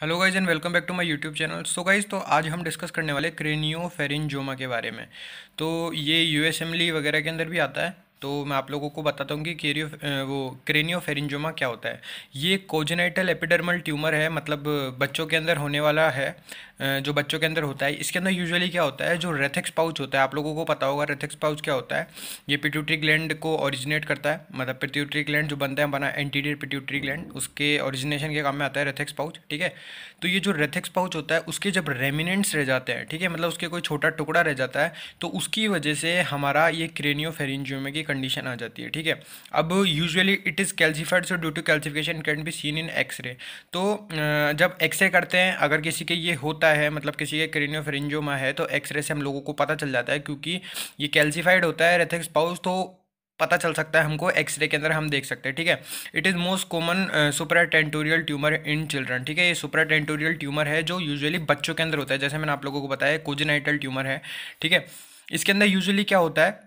hello guys and welcome back to my YouTube channel so guys तो आज हम discuss करने वाले क्रेनियो फेरिनजोमा के बारे में तो ये यू एसएमली e वगैरह के अंदर भी आता है तो मैं आप लोगों को बताता हूँ कि केरियो वो क्रेनियो फेरिनजोमा क्या होता है ये कोजेनाइटल एपिडर्मल ट्यूमर है मतलब बच्चों के अंदर होने वाला है जो बच्चों के अंदर होता है इसके अंदर यूजुअली क्या होता है जो रेथेक्स पाउच होता है आप लोगों को पता होगा रेथेक्स पाउच क्या होता है ये पिट्यूटरी ग्लैंड को ओरिजिनेट करता है मतलब पिट्यूटरी ग्लैंड जो बनता है बना एंटीरियर पिट्यूटरी ग्लैंड उसके ओरिजिनेशन के काम में आता है रेथेक्स पाउच ठीक है तो ये जो रेथेक्स पाउच होता है उसके जब रेमिनेंट्स रह जाते हैं ठीक है मतलब उसके कोई छोटा टुकड़ा रह जाता है तो उसकी वजह से हमारा ये क्रेनियो फेरेंजियोमे की कंडीशन आ जाती है ठीक है अब usually it is calcified so due to calcification can be seen in x ray तो जब एक्सरे करते हैं अगर किसी के ये होता का है मतलब किसी के क्रेनियो फ्रेंजोमा है तो एक्सरे से हम लोगों को पता चल जाता है क्योंकि ये कैल्सीफाइड होता है रेथेक्स पाउस तो पता चल सकता है हमको एक्सरे के अंदर हम देख सकते हैं ठीक है it is most common supratentorial tumour in children ठीक है ये सुपरा टेंटोरियल ट्यूमर है जो यूजुअली बच्चों के अंदर होता है जैसे मैंने आप लोगों को बताया कोजिनाइटल ट्यूमर है ठीक है इसके अंदर यूजुअली क्या होता है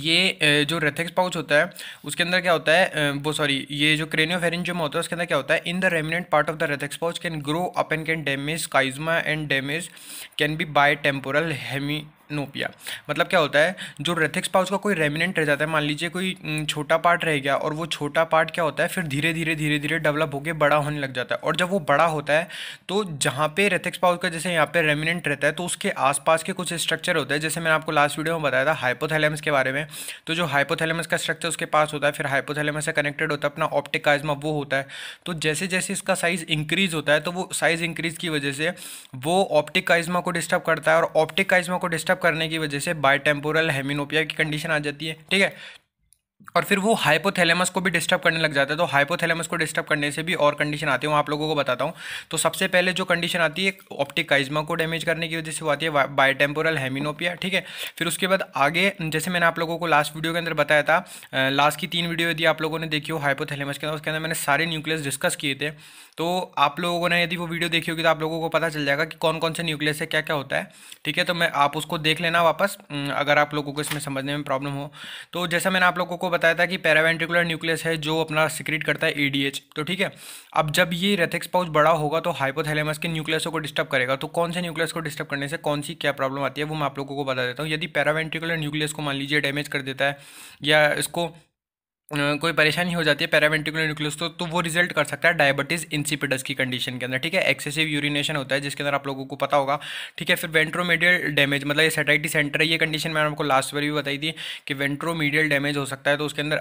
ये जो रेथेक्स पाउच होता है उसके अंदर क्या होता है वो सॉरी ये जो क्रेनियोफेरिंजियम होता है उसके अंदर क्या होता है in the remnant part of the Rathke's pouch can grow up and can damage chiasma and damage can be by temporal hemianopia मतलब क्या होता है जो रेथिक्स पाउच का कोई रेमिनेंट रह जाता है मान लीजिए कोई छोटा पार्ट रह गया और वो छोटा पार्ट क्या होता है फिर धीरे धीरे धीरे धीरे डेवलप होकर बड़ा होने लग जाता है और जब वो बड़ा होता है तो जहाँ पे रेथिक्स पाउच का जैसे यहाँ पे रेमिनेंट रहता है तो उसके आसपास के कुछ स्ट्रक्चर होते हैं जैसे मैंने आपको लास्ट वीडियो में बताया था हाइपोथैलेमस के बारे में तो जो हाइपोथैलेमस का स्ट्रक्चर उसके पास होता है फिर हाइपोथैलेमस से कनेक्टेड होता है अपना ऑप्टिक ऑप्टिकाइजमा वो होता है तो जैसे जैसे इसका साइज़ इंक्रीज़ होता है तो वो साइज़ इंक्रीज़ की वजह से वो ऑप्टिक ऑप्टिकाइजमा को डिस्टर्ब करता है और ऑप्टिक ऑप्टिकाइजमा को डिस्टर्ब करने की वजह से बाई टेम्पोरल हेमिनोपिया की कंडीशन आ जाती है ठीक है और फिर वो हाइपोथैलेमस को भी डिस्टर्ब करने लग जाता है तो हाइपोथैलेमस को डिस्टर्ब करने से भी और कंडीशन आती है वो आप लोगों को बताता हूँ तो सबसे पहले जो कंडीशन आती है ऑप्टिक काइज्मा को डैमेज करने की वजह से वो आती है बायटेम्पोरल हेमिनोपिया ठीक है फिर उसके बाद आगे जैसे मैंने आप लोगों को लास्ट वीडियो के अंदर बताया था लास्ट की तीन वीडियो यदि आप लोगों ने देखी हो हाइपोथैलेमस के अंदर उसके अंदर मैंने सारे न्यूक्लियस डिस्कस किए थे तो आप लोगों ने यदि वो वीडियो देखी होगी तो आप लोगों को पता चल जाएगा कि कौन कौन से न्यूक्लियस है क्या क्या होता है ठीक है तो मैं आप उसको देख लेना वापस अगर आप लोगों को इसमें समझने में प्रॉब्लम हो तो जैसा मैंने आप लोगों को बताया था कि पैरावेंट्रिकुलर न्यूक्लियस है जो अपना सिक्रीट करता है ईडीएच तो ठीक है अब जब ये रेथेक्स पाउच बड़ा होगा तो हाइपोथैलेमस के न्यूक्लियस को डिस्टर्ब करेगा तो कौन से न्यूक्लियस को डिस्टर्ब करने से कौन सी क्या प्रॉब्लम आती है वो मैं आप लोगों को बता देता हूँ यदि पैरावेंट्रिकुलर न्यूक्लियस को मान लीजिए डैमेज कर देता है या इसको कोई परेशानी हो जाती है पैरावेंटिकुलर न्यूक्लियस तो, तो वो रिजल्ट कर सकता है डायबिटीज़ इंसिपिडस की कंडीशन के अंदर ठीक है एक्सेसिव यूरिनेशन होता है जिसके अंदर आप लोगों को पता होगा ठीक है फिर वेंट्रोमीडियल डैमेज मतलब ये सेटाइटी सेंटर है ये कंडीशन मैंने आपको लास्ट बार भी बताई थी कि वेंट्रोमीडियल डैमेज हो सकता है तो उसके अंदर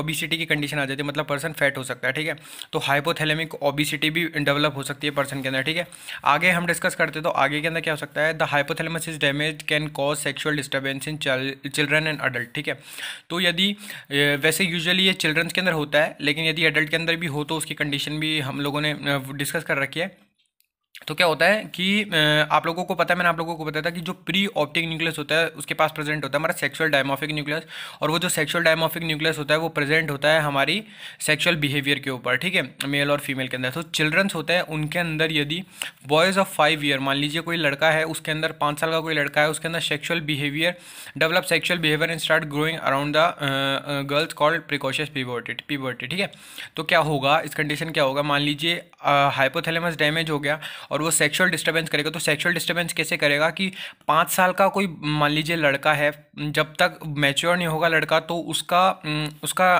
ओबिसिटी की कंडीशन आ जाती है मतलब पर्सन फैट हो सकता है ठीक है तो हाइपोथेलेमिक ओबिसिटी भी डेवलप हो सकती है पर्सन के अंदर ठीक है आगे हम डिस्कस करते तो आगे के अंदर क्या हो सकता है the hypothalamus is damage can cause sexual disturbance in children and adult ठीक है तो यदि वैसे यूज यूजुअली ये चिल्ड्रंस के अंदर होता है लेकिन यदि एडल्ट के अंदर भी हो तो उसकी कंडीशन भी हम लोगों ने डिस्कस कर रखी है तो क्या होता है कि आप लोगों को पता है मैंने आप लोगों को बताया था कि जो प्री ऑप्टिक न्यूक्लियस होता है उसके पास प्रेजेंट होता है हमारा सेक्सुअल डायमोफिक न्यूक्लियस और वो जो सेक्सुअल डायमोफिक न्यूक्लियस होता है वो प्रेजेंट होता है हमारी सेक्सुअल बिहेवियर के ऊपर ठीक है मेल और फीमेल के अंदर तो चिल्ड्रंस होते हैं उनके अंदर यदि बॉयज़ ऑफ फाइव ईयर मान लीजिए कोई लड़का है उसके अंदर पाँच साल का कोई लड़का है उसके अंदर sexual behaviour develop sexual behaviour and start growing around the girls called precocious puberty puberty ठीक है तो क्या होगा इस कंडीशन क्या होगा मान लीजिए हाइपोथेलेमस डैमेज हो गया और वो सेक्शुअल डिस्टर्बेंस करेगा तो सेक्शुअल डिस्टर्बेंस कैसे करेगा कि पाँच साल का कोई मान लीजिए लड़का है जब तक मैच्योर नहीं होगा लड़का तो उसका उसका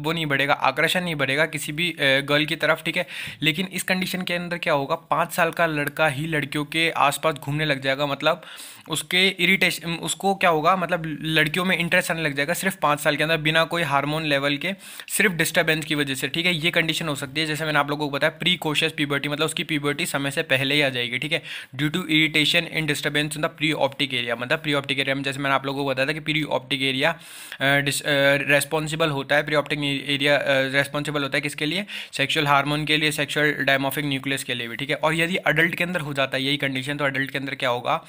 वो नहीं बढ़ेगा आकर्षण नहीं बढ़ेगा किसी भी गर्ल की तरफ ठीक है लेकिन इस कंडीशन के अंदर क्या होगा पाँच साल का लड़का ही लड़कियों के आसपास घूमने लग जाएगा मतलब उसके इरिटेशन उसको क्या होगा मतलब लड़कियों में इंटरेस्ट आने लग जाएगा सिर्फ पाँच साल के अंदर बिना कोई हार्मोन लेवल के सिर्फ डिस्टर्बेंस की वजह से ठीक है ये कंडीशन हो सकती है जैसे मैंने आप लोगों को बताया प्री कोशियस प्यबर्टी मतलब उसकी पीबर्टी समय से पहले ही आ जाएगी ठीक है due to irritation and disturbance in the preoptic area मतलब प्री ऑप्टिक एरिया में जैसे मैंने आप लोगों को बताया था कि प्री ऑप्टिक एरिया रेस्पॉन्सिबल होता है प्री ऑप्टिक एरिया रेस्पॉन्सिबल होता है किसके लिए सेक्शुअल हार्मोन के लिए सेक्शुअल डायमोफिक न्यूक्लियस के लिए भी ठीक है और यदि अडल्ट के अंदर हो जाता है यही कंडीशन तो अडल्ट के अंदर क्या होगा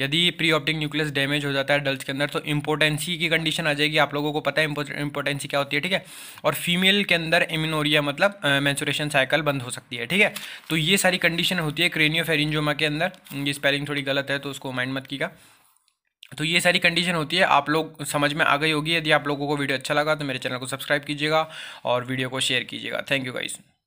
यदि प्री ऑप्टिक न्यूक्लियस डैमेज हो जाता है अडल्ट के अंदर तो इंपोर्टेंसी की कंडीशन आ जाएगी आप लोगों को पता है इंपोर्टेंसी क्या होती है ठीक है और फीमेल के अंदर इम्यूनोरिया मतलब मैंसुरेशन साइकिल बंद हो सकती है ठीक है तो ये सारी कंडीशन होती है क्रेनियो फेरिंजोमा के अंदर ये स्पेलिंग थोड़ी गलत है तो उसको माइंड मत कीजिएगा तो ये सारी कंडीशन होती है आप लोग समझ में आ गई होगी यदि आप लोगों को वीडियो अच्छा लगा तो मेरे चैनल को सब्सक्राइब कीजिएगा और वीडियो को शेयर कीजिएगा थैंक यू गाइस